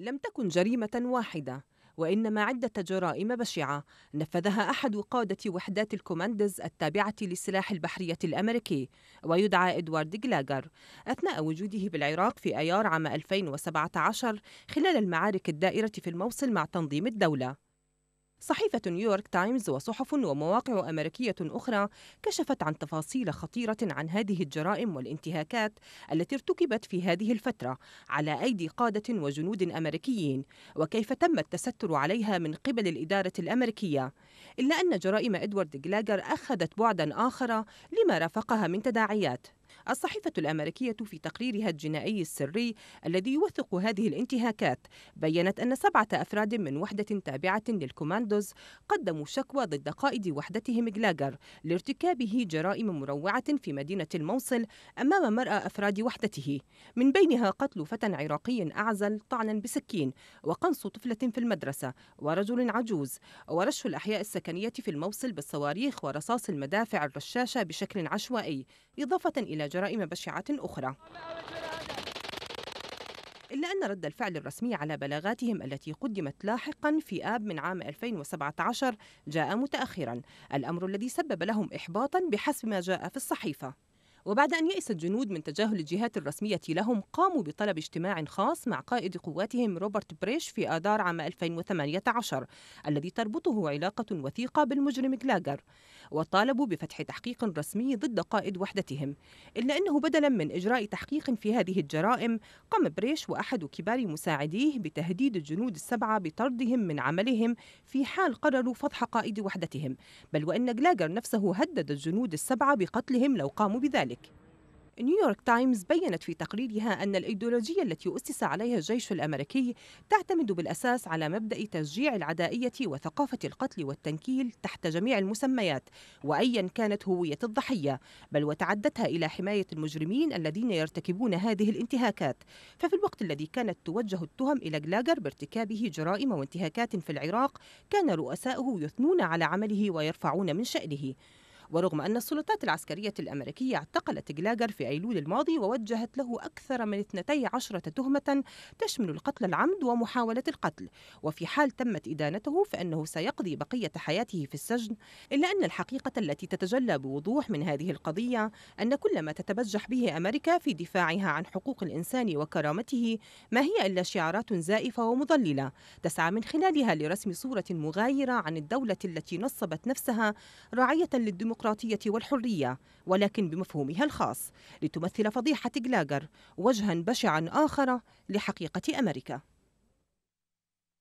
لم تكن جريمة واحدة وإنما عدة جرائم بشعة نفذها أحد قادة وحدات الكوماندز التابعة للسلاح البحرية الأمريكي ويدعى إدوارد جلاجر أثناء وجوده بالعراق في أيار عام 2017 خلال المعارك الدائرة في الموصل مع تنظيم الدولة صحيفة نيويورك تايمز وصحف ومواقع أمريكية أخرى كشفت عن تفاصيل خطيرة عن هذه الجرائم والانتهاكات التي ارتكبت في هذه الفترة على أيدي قادة وجنود أمريكيين وكيف تم التستر عليها من قبل الإدارة الأمريكية إلا أن جرائم إدوارد جلاجر أخذت بعدا آخر لما رافقها من تداعيات الصحيفة الأمريكية في تقريرها الجنائي السري الذي يوثق هذه الانتهاكات بيّنت أن سبعة أفراد من وحدة تابعة للكوماندوز قدموا شكوى ضد قائد وحدتهم غلاغر لارتكابه جرائم مروعة في مدينة الموصل أمام مرأى أفراد وحدته من بينها قتل فتى عراقي أعزل طعنا بسكين وقنص طفلة في المدرسة ورجل عجوز ورش الأحياء السكنية في الموصل بالصواريخ ورصاص المدافع الرشاشة بشكل عشوائي إضافة إلى وجرائم بشعة أخرى إلا أن رد الفعل الرسمي على بلاغاتهم التي قدمت لاحقا في آب من عام 2017 جاء متأخرا الأمر الذي سبب لهم إحباطا بحسب ما جاء في الصحيفة وبعد أن يئس الجنود من تجاهل الجهات الرسمية لهم قاموا بطلب اجتماع خاص مع قائد قواتهم روبرت بريش في آذار عام 2018 الذي تربطه علاقة وثيقة بالمجرم كلاجر وطالبوا بفتح تحقيق رسمي ضد قائد وحدتهم إلا أنه بدلا من إجراء تحقيق في هذه الجرائم قام بريش وأحد كبار مساعديه بتهديد الجنود السبعة بطردهم من عملهم في حال قرروا فضح قائد وحدتهم بل وأن جلاجر نفسه هدد الجنود السبعة بقتلهم لو قاموا بذلك نيويورك تايمز بيّنت في تقريرها أن الأيديولوجية التي أسس عليها الجيش الأمريكي تعتمد بالأساس على مبدأ تشجيع العدائية وثقافة القتل والتنكيل تحت جميع المسميات وأيا كانت هوية الضحية بل وتعدتها إلى حماية المجرمين الذين يرتكبون هذه الانتهاكات ففي الوقت الذي كانت توجه التهم إلى جلاجر بارتكابه جرائم وانتهاكات في العراق كان رؤساؤه يثنون على عمله ويرفعون من شأنه ورغم أن السلطات العسكرية الأمريكية اعتقلت جلاجر في أيلول الماضي ووجهت له أكثر من 12 تهمة تشمل القتل العمد ومحاولة القتل وفي حال تمت إدانته فإنه سيقضي بقية حياته في السجن إلا أن الحقيقة التي تتجلى بوضوح من هذه القضية أن كل ما تتبجح به أمريكا في دفاعها عن حقوق الإنسان وكرامته ما هي إلا شعارات زائفة ومضللة تسعى من خلالها لرسم صورة مغايرة عن الدولة التي نصبت نفسها راعية للديمقراطية الديمقراطية والحرية ولكن بمفهومها الخاص لتمثل فضيحة جلاجر وجها بشعا آخر لحقيقة أمريكا